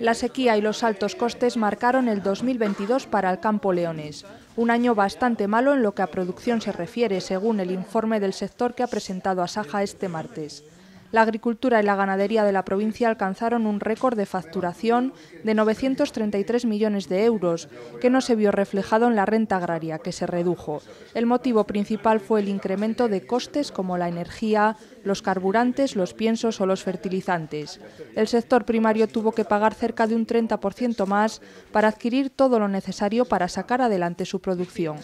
La sequía y los altos costes marcaron el 2022 para el campo leones, un año bastante malo en lo que a producción se refiere, según el informe del sector que ha presentado a Asaja este martes la agricultura y la ganadería de la provincia alcanzaron un récord de facturación de 933 millones de euros, que no se vio reflejado en la renta agraria, que se redujo. El motivo principal fue el incremento de costes como la energía, los carburantes, los piensos o los fertilizantes. El sector primario tuvo que pagar cerca de un 30% más para adquirir todo lo necesario para sacar adelante su producción.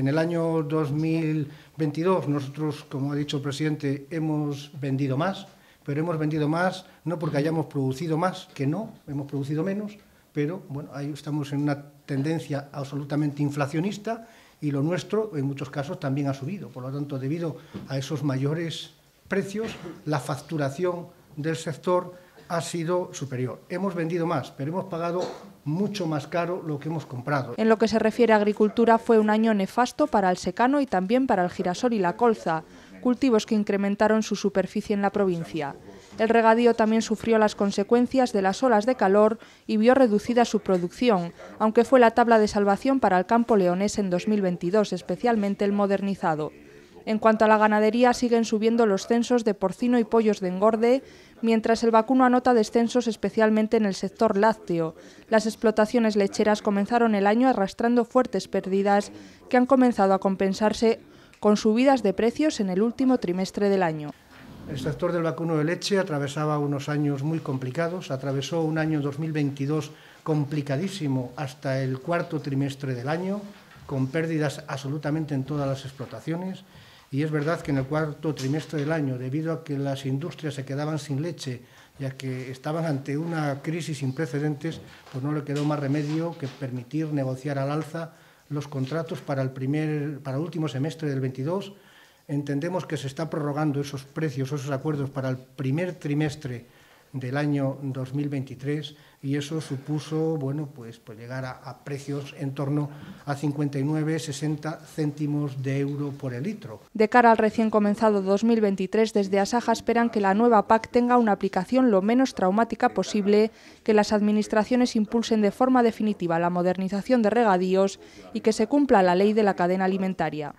En el año 2022 nosotros, como ha dicho el presidente, hemos vendido más, pero hemos vendido más no porque hayamos producido más, que no, hemos producido menos, pero bueno, ahí estamos en una tendencia absolutamente inflacionista y lo nuestro en muchos casos también ha subido. Por lo tanto, debido a esos mayores precios, la facturación del sector ha sido superior. Hemos vendido más, pero hemos pagado mucho más caro lo que hemos comprado. En lo que se refiere a agricultura fue un año nefasto para el secano y también para el girasol y la colza, cultivos que incrementaron su superficie en la provincia. El regadío también sufrió las consecuencias de las olas de calor y vio reducida su producción, aunque fue la tabla de salvación para el campo leonés en 2022, especialmente el modernizado. En cuanto a la ganadería, siguen subiendo los censos de porcino y pollos de engorde, mientras el vacuno anota descensos especialmente en el sector lácteo. Las explotaciones lecheras comenzaron el año arrastrando fuertes pérdidas que han comenzado a compensarse con subidas de precios en el último trimestre del año. El sector del vacuno de leche atravesaba unos años muy complicados, atravesó un año 2022 complicadísimo hasta el cuarto trimestre del año con pérdidas absolutamente en todas las explotaciones. Y es verdad que en el cuarto trimestre del año, debido a que las industrias se quedaban sin leche, ya que estaban ante una crisis sin precedentes, pues no le quedó más remedio que permitir negociar al alza los contratos para el, primer, para último semestre del 22. Entendemos que se está prorrogando esos precios, esos acuerdos para el primer trimestre del año 2023 y eso supuso bueno, pues, pues llegar a, precios en torno a 59-60 céntimos de euro por el litro. De cara al recién comenzado 2023, desde Asaja esperan que la nueva PAC tenga una aplicación lo menos traumática posible, que las administraciones impulsen de forma definitiva la modernización de regadíos y que se cumpla la ley de la cadena alimentaria.